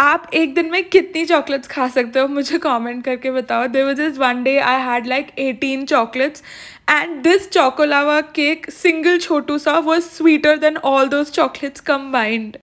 आप एक दिन में कितनी चॉकलेट्स खा सकते हो मुझे कमेंट करके बताओ there was is one day I had like eighteen chocolates and this choco lava cake single छोटू सा was sweeter than all those chocolates combined